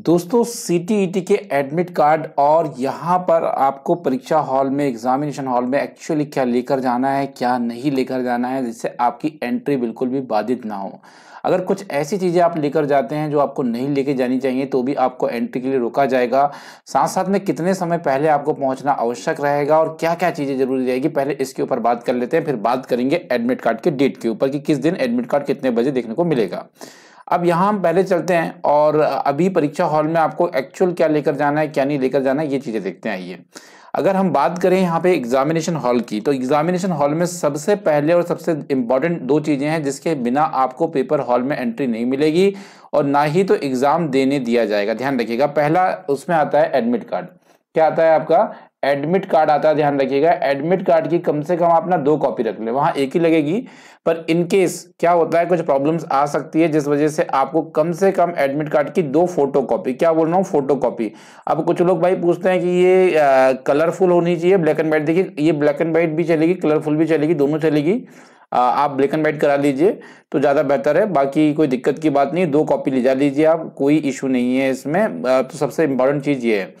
दोस्तों C e के admit card और यहाँ पर आपको परीक्षा हॉल में एग्जामिनेशन हॉल में एक्चुअली क्या लेकर जाना है क्या नहीं लेकर जाना है जिससे आपकी एंट्री बिल्कुल भी बाधित ना हो अगर कुछ ऐसी चीज़ें आप लेकर जाते हैं जो आपको नहीं लेके जानी चाहिए तो भी आपको एंट्री के लिए रोका जाएगा साथ साथ में कितने समय पहले आपको पहुंचना आवश्यक रहेगा और क्या क्या चीज़ें जरूरी रहेगी पहले इसके ऊपर बात कर लेते हैं फिर बात करेंगे एडमिट कार्ड के डेट के ऊपर कि किस दिन एडमिट कार्ड कितने बजे देखने को मिलेगा अब यहाँ हम पहले चलते हैं और अभी परीक्षा हॉल में आपको एक्चुअल क्या लेकर जाना है क्या नहीं लेकर जाना है ये चीज़ें देखते हैं आइए अगर हम बात करें यहाँ पे एग्जामिनेशन हॉल की तो एग्जामिनेशन हॉल में सबसे पहले और सबसे इम्पॉर्टेंट दो चीज़ें हैं जिसके बिना आपको पेपर हॉल में एंट्री नहीं मिलेगी और ना ही तो एग्ज़ाम देने दिया जाएगा ध्यान रखिएगा पहला उसमें आता है एडमिट कार्ड क्या आता है आपका एडमिट कार्ड आता है ध्यान रखिएगा एडमिट कार्ड की कम से कम आप ना दो कॉपी रख लें वहां एक ही लगेगी पर इन केस क्या होता है कुछ प्रॉब्लम्स आ सकती है जिस वजह से आपको कम से कम एडमिट कार्ड की दो फोटो कॉपी क्या बोल रहा हूँ फोटो कॉपी अब कुछ लोग भाई पूछते हैं कि ये कलरफुल होनी चाहिए ब्लैक एंड व्हाइट देखिए ये ब्लैक एंड व्हाइट भी चलेगी कलरफुल भी चलेगी दोनों चलेगी आप ब्लैक एंड व्हाइट करा लीजिए तो ज़्यादा बेहतर है बाकी कोई दिक्कत की बात नहीं दो कॉपी ले जा लीजिए आप कोई इशू नहीं है इसमें तो सबसे इम्पोर्टेंट चीज़ ये है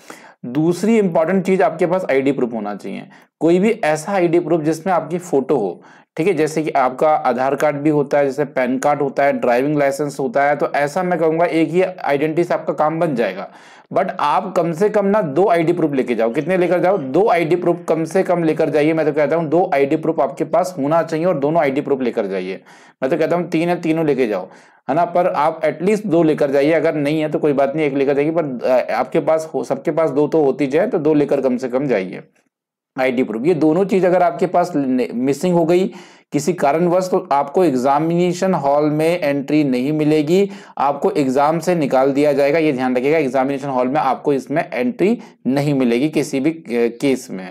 दूसरी इंपॉर्टेंट चीज आपके पास आईडी प्रूफ होना चाहिए कोई भी ऐसा आईडी प्रूफ जिसमें आपकी फोटो हो ठीक है जैसे कि आपका आधार कार्ड भी होता है जैसे पैन कार्ड होता है ड्राइविंग लाइसेंस होता है तो ऐसा मैं कहूँगा एक ही आइडेंटिटी से आपका काम बन जाएगा बट आप कम से कम ना दो आईडी प्रूफ लेके जाओ कितने लेकर जाओ दो आईडी प्रूफ कम से कम लेकर जाइए मैं तो कहता हूँ दो आईडी प्रूफ आपके पास होना चाहिए और दोनों आईडी प्रूफ लेकर जाइए मैं तो कहता हूँ तीन है तीनों लेके जाओ है ना पर आप एटलीस्ट दो लेकर जाइए अगर नहीं है तो कोई बात नहीं एक लेकर जाइए पर आपके पास सबके पास दो तो होती जाए तो दो लेकर कम से कम जाइए आईडी प्रूफ ये दोनों चीज अगर आपके पास मिसिंग हो गई किसी कारणवश तो आपको एग्जामिनेशन हॉल में एंट्री नहीं मिलेगी आपको एग्जाम से निकाल दिया जाएगा ये ध्यान रखिएगा एग्जामिनेशन हॉल में आपको इसमें एंट्री नहीं मिलेगी किसी भी केस में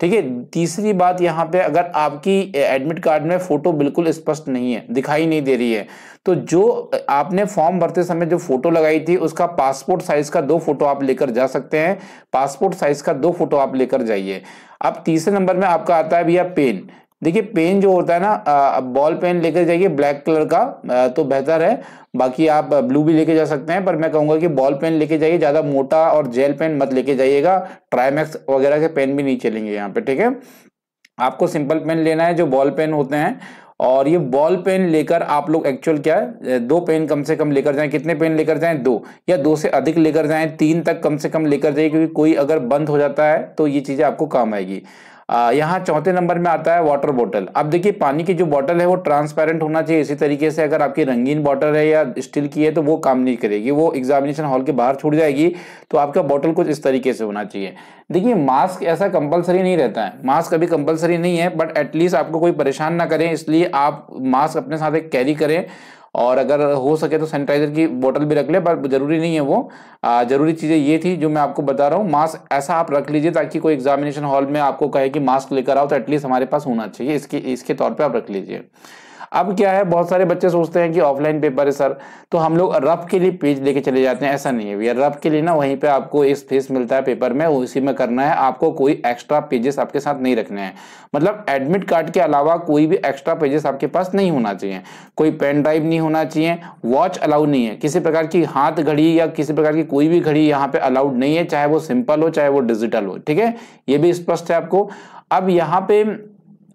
ठीक है तीसरी बात यहाँ पे अगर आपकी एडमिट कार्ड में फोटो बिल्कुल स्पष्ट नहीं है दिखाई नहीं दे रही है तो जो आपने फॉर्म भरते समय जो फोटो लगाई थी उसका पासपोर्ट साइज का दो फोटो आप लेकर जा सकते हैं पासपोर्ट साइज का दो फोटो आप लेकर जाइए अब तीसरे नंबर में आपका आता है भैया पेन देखिए पेन जो होता है ना बॉल पेन लेकर जाइए ब्लैक कलर का तो बेहतर है बाकी आप ब्लू भी लेके जा सकते हैं पर मैं कहूंगा कि बॉल पेन लेके जाइए ज़्यादा मोटा और जेल पेन मत लेके जाइएगा ट्राइमैक्स वगैरह के पेन भी नहीं चलेंगे यहाँ पे ठीक है आपको सिंपल पेन लेना है जो बॉल पेन होते हैं और ये बॉल पेन लेकर आप लोग एक्चुअल क्या है दो पेन कम से कम लेकर जाएं कितने पेन लेकर जाएं दो या दो से अधिक लेकर जाएं तीन तक कम से कम लेकर जाइए क्योंकि कोई अगर बंद हो जाता है तो ये चीज़ें आपको काम आएगी यहाँ चौथे नंबर में आता है वाटर बॉटल अब देखिए पानी की जो बॉटल है वो ट्रांसपेरेंट होना चाहिए इसी तरीके से अगर आपकी रंगीन बॉटल है या स्टील की है तो वो काम नहीं करेगी वो एग्जामिनेशन हॉल के बाहर छूट जाएगी तो आपका बॉटल कुछ इस तरीके से होना चाहिए देखिए मास्क ऐसा कंपलसरी नहीं रहता है मास्क अभी कंपलसरी नहीं है बट एटलीस्ट आपको कोई परेशान ना करें इसलिए आप मास्क अपने साथ कैरी करें और अगर हो सके तो सैनिटाइजर की बोतल भी रख ले पर जरूरी नहीं है वो जरूरी चीज़ें ये थी जो मैं आपको बता रहा हूँ मास्क ऐसा आप रख लीजिए ताकि कोई एग्जामिनेशन हॉल में आपको कहे कि मास्क लेकर आओ तो एटलीस्ट हमारे पास होना चाहिए इसके इसके तौर पर आप रख लीजिए अब क्या है बहुत सारे बच्चे सोचते हैं कि ऑफलाइन पेपर है सर तो हम लोग रफ के लिए पेज लेके चले जाते हैं ऐसा नहीं है भैया रफ के लिए ना वहीं पे आपको एक स्पेस मिलता है पेपर में उसी में करना है आपको कोई एक्स्ट्रा पेजेस आपके साथ नहीं रखने हैं मतलब एडमिट कार्ड के अलावा कोई भी एक्स्ट्रा पेजेस आपके पास नहीं होना चाहिए कोई पेन ड्राइव नहीं होना चाहिए वॉच अलाउड नहीं है किसी प्रकार की हाथ घड़ी या किसी प्रकार की कोई भी घड़ी यहाँ पे अलाउड नहीं है चाहे वो सिंपल हो चाहे वो डिजिटल हो ठीक है ये भी स्पष्ट है आपको अब यहाँ पे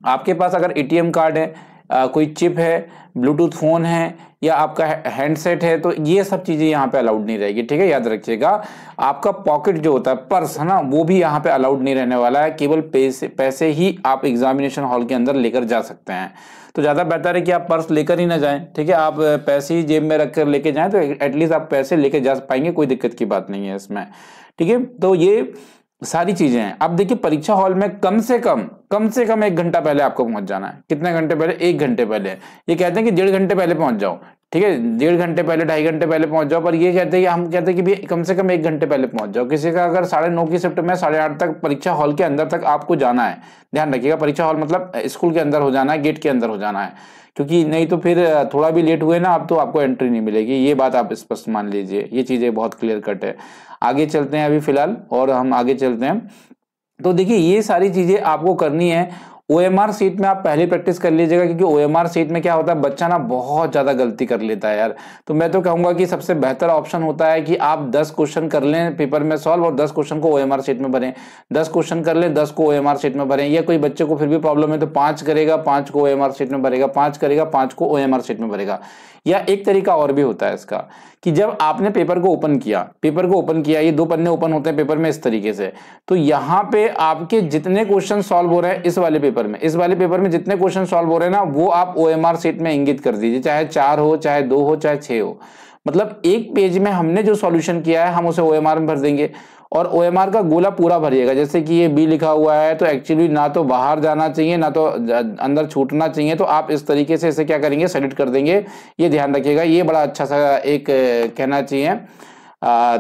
आपके पास अगर एटीएम कार्ड है कोई चिप है ब्लूटूथ फ़ोन है या आपका हैंडसेट है तो ये सब चीज़ें यहाँ पे अलाउड नहीं रहेगी ठीक है याद रखिएगा आपका पॉकेट जो होता है पर्स है ना वो भी यहाँ पे अलाउड नहीं रहने वाला है केवल पैसे पैसे ही आप एग्जामिनेशन हॉल के अंदर लेकर जा सकते हैं तो ज़्यादा बेहतर है कि आप पर्स लेकर ही ना जाए ठीक है आप पैसे ही जेब में रख लेके जाए तो एटलीस्ट आप पैसे लेके जा पाएंगे कोई दिक्कत की बात नहीं है इसमें ठीक है तो ये सारी चीजें हैं अब देखिए परीक्षा हॉल में कम से कम कम से कम एक घंटा पहले आपको पहुंच जाना है कितने घंटे पहले एक घंटे पहले ये कहते हैं कि डेढ़ घंटे पहले पहुंच जाओ ठीक है डेढ़ घंटे पहले ढाई घंटे पहले पहुंच जाओ पर ये कहते हैं कि हम कहते हैं कि कम से कम एक घंटे पहले पहुंच जाओ किसी का अगर साढ़े नौ की शिफ्ट में साढ़े आठ तक परीक्षा हॉल के अंदर तक आपको जाना है ध्यान रखिएगा परीक्षा हॉल मतलब स्कूल के अंदर हो जाना है गेट के अंदर हो जाना है क्योंकि नहीं तो फिर थोड़ा भी लेट हुए ना अब तो आपको एंट्री नहीं मिलेगी ये बात आप स्पष्ट मान लीजिए ये चीज़ें बहुत क्लियर कट है आगे चलते हैं अभी फिलहाल और हम आगे चलते हैं तो देखिए ये सारी चीज़ें आपको करनी है ओ सीट में आप पहले प्रैक्टिस कर लीजिएगा क्योंकि ओ सीट में क्या होता है बच्चा ना बहुत ज़्यादा गलती कर लेता है यार तो मैं तो कहूंगा कि सबसे बेहतर ऑप्शन होता है कि आप दस क्वेश्चन कर लें पेपर में सॉल्व और दस क्वेश्चन को ओ सीट में भरें दस क्वेश्चन कर लें दस को ओ सीट में भरें या कोई बच्चे को फिर भी प्रॉब्लम है तो पांच करेगा पांच को ओ सीट में भरेगा पांच करेगा पांच को ओ सीट में भरेगा या एक तरीका और भी होता है इसका कि जब आपने पेपर को ओपन किया पेपर को ओपन किया ये दो पन्ने ओपन होते हैं पेपर में इस तरीके से तो यहाँ पे आपके जितने क्वेश्चन सॉल्व हो रहे हैं इस वाले पेपर पेपर में इस वाले पेपर में जितने क्वेश्चन सॉल्व हो रहे हैं ना वो आप ओ एम आर सीट में इंगित कर दीजिए चाहे चार हो चाहे दो हो चाहे छह हो मतलब एक पेज में हमने जो सॉल्यूशन किया है हम उसे ओ एम आर में भर देंगे और ओ एम आर का गोला पूरा भरिएगा जैसे कि ये बी लिखा हुआ है तो एक्चुअली ना तो बाहर जाना चाहिए ना तो अंदर छूटना चाहिए तो आप इस तरीके से इसे क्या करेंगे सेलेक्ट कर देंगे ये ध्यान रखिएगा ये बड़ा अच्छा सा एक कहना चाहिए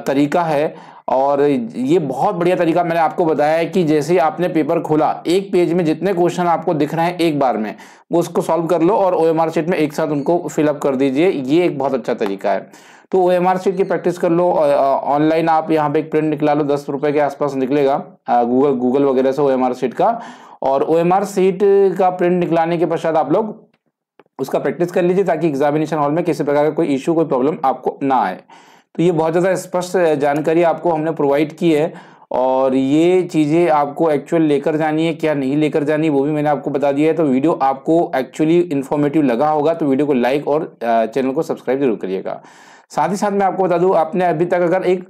तरीका है और ये बहुत बढ़िया तरीका मैंने आपको बताया है कि जैसे आपने पेपर खोला एक पेज में जितने क्वेश्चन आपको दिख रहे हैं एक बार में वो उसको सॉल्व कर लो और ओ एम आर शीट में एक साथ उनको फिलअप कर दीजिए ये एक बहुत अच्छा तरीका है तो ओ एम आर शीट की प्रैक्टिस कर लो ऑनलाइन आप यहाँ पे एक प्रिंट निकला लो दस रुपये के आसपास निकलेगा गूगल गूगल वगैरह से ओ एम आर शीट का और ओ एम आर शीट का प्रिंट निकलाने के पश्चात आप लोग उसका प्रैक्टिस कर लीजिए ताकि एग्जामिनेशन हॉल में किसी प्रकार का कोई इश्यू कोई प्रॉब्लम आपको ना आए तो ये बहुत ज़्यादा स्पष्ट जानकारी आपको हमने प्रोवाइड की है और ये चीज़ें आपको एक्चुअल लेकर जानी है क्या नहीं लेकर जानी वो भी मैंने आपको बता दिया है तो वीडियो आपको एक्चुअली इन्फॉर्मेटिव लगा होगा तो वीडियो को लाइक और चैनल को सब्सक्राइब जरूर करिएगा साथ ही साथ मैं आपको बता दूं आपने अभी तक अगर एक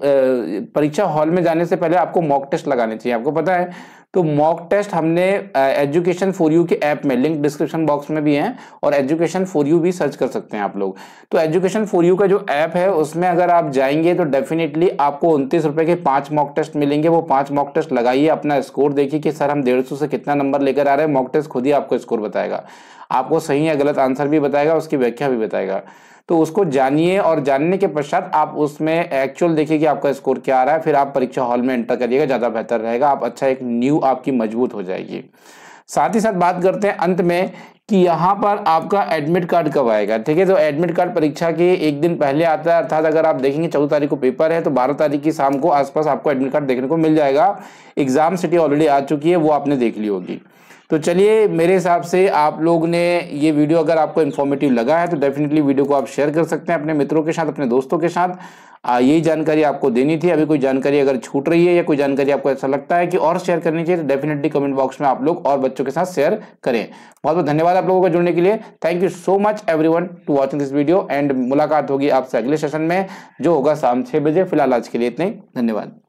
परीक्षा हॉल में जाने से पहले आपको मॉक टेस्ट लगाने चाहिए आपको पता है तो मॉक टेस्ट हमने एजुकेशन फॉर यू के ऐप में लिंक डिस्क्रिप्शन बॉक्स में भी है और एजुकेशन फॉर यू भी सर्च कर सकते हैं आप लोग तो एजुकेशन फॉर यू का जो ऐप है उसमें अगर आप जाएंगे तो डेफिनेटली आपको उनतीस रुपए के पांच मॉक टेस्ट मिलेंगे वो पांच मॉक टेस्ट लगाइए अपना स्कोर देखिए कि सर हम डेढ़ से कितना नंबर लेकर आ रहे हैं मॉक टेस्ट खुद ही आपको स्कोर बताएगा आपको सही या गलत आंसर भी बताएगा उसकी व्याख्या भी बताएगा तो उसको जानिए और जानने के पश्चात आप उसमें एक्चुअल देखिए कि आपका स्कोर क्या आ रहा है फिर आप परीक्षा हॉल में एंटर करिएगा ज़्यादा बेहतर रहेगा आप अच्छा एक न्यू आपकी मजबूत हो जाएगी साथ ही साथ बात करते हैं अंत में कि यहाँ पर आपका एडमिट कार्ड कब आएगा ठीक है तो एडमिट कार्ड परीक्षा के एक दिन पहले आता है अर्थात अगर आप देखेंगे चौदह तारीख को पेपर है तो बारह तारीख की शाम को आसपास आपको एडमिट कार्ड देखने को मिल जाएगा एग्जाम सिटी ऑलरेडी आ चुकी है वो आपने देख ली होगी तो चलिए मेरे हिसाब से आप लोग ने ये वीडियो अगर आपको इन्फॉर्मेटिव लगा है तो डेफिनेटली वीडियो को आप शेयर कर सकते हैं अपने मित्रों के साथ अपने दोस्तों के साथ यही जानकारी आपको देनी थी अभी कोई जानकारी अगर छूट रही है या कोई जानकारी आपको ऐसा लगता है कि और शेयर करनी चाहिए तो डेफिनेटली कमेंट बॉक्स में आप लोग और बच्चों के साथ शेयर करें बहुत बहुत धन्यवाद आप लोगों को जुड़ने के लिए thank you so much one to watching this video and मुलाकात होगी आपसे अगले सेशन में जो होगा शाम छः बजे फिलहाल आज के लिए इतने धन्यवाद